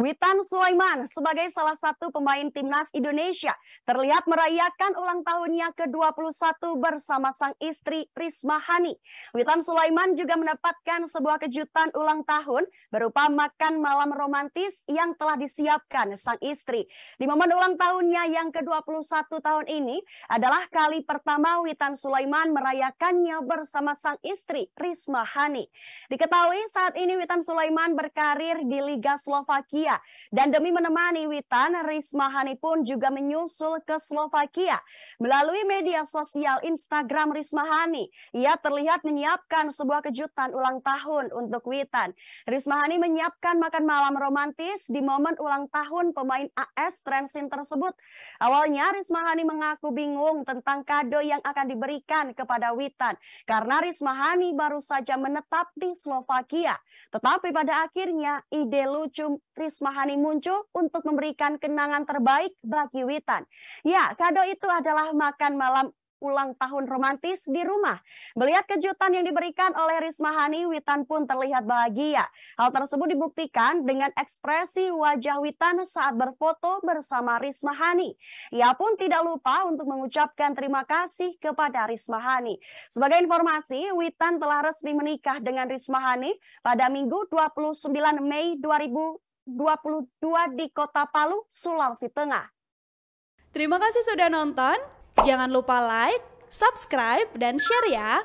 Witan Sulaiman sebagai salah satu pemain timnas Indonesia terlihat merayakan ulang tahunnya ke-21 bersama sang istri Risma Hani. Witan Sulaiman juga mendapatkan sebuah kejutan ulang tahun berupa makan malam romantis yang telah disiapkan sang istri. Di momen ulang tahunnya yang ke-21 tahun ini adalah kali pertama Witan Sulaiman merayakannya bersama sang istri Risma Hani. Diketahui saat ini Witan Sulaiman berkarir di Liga Slovakia Indonesia. Dan demi menemani Witan, Risma Hani pun juga menyusul ke Slovakia. Melalui media sosial Instagram Risma Hani, ia terlihat menyiapkan sebuah kejutan ulang tahun untuk Witan. Risma Hani menyiapkan makan malam romantis di momen ulang tahun pemain AS Transin tersebut. Awalnya Risma Hani mengaku bingung tentang kado yang akan diberikan kepada Witan karena Risma Hani baru saja menetap di Slovakia. Tetapi pada akhirnya ide lucu Risma Mahani muncul untuk memberikan kenangan terbaik bagi Witan. Ya, kado itu adalah makan malam ulang tahun romantis di rumah. Melihat kejutan yang diberikan oleh Risma Hani, Witan pun terlihat bahagia. Hal tersebut dibuktikan dengan ekspresi wajah Witan saat berfoto bersama Risma Hani. Ia pun tidak lupa untuk mengucapkan terima kasih kepada Risma Hani. Sebagai informasi, Witan telah resmi menikah dengan Risma Hani pada Minggu 29 Mei 2020. 22 di Kota Palu, Sulawesi Tengah. Terima kasih sudah nonton. Jangan lupa like, subscribe, dan share ya.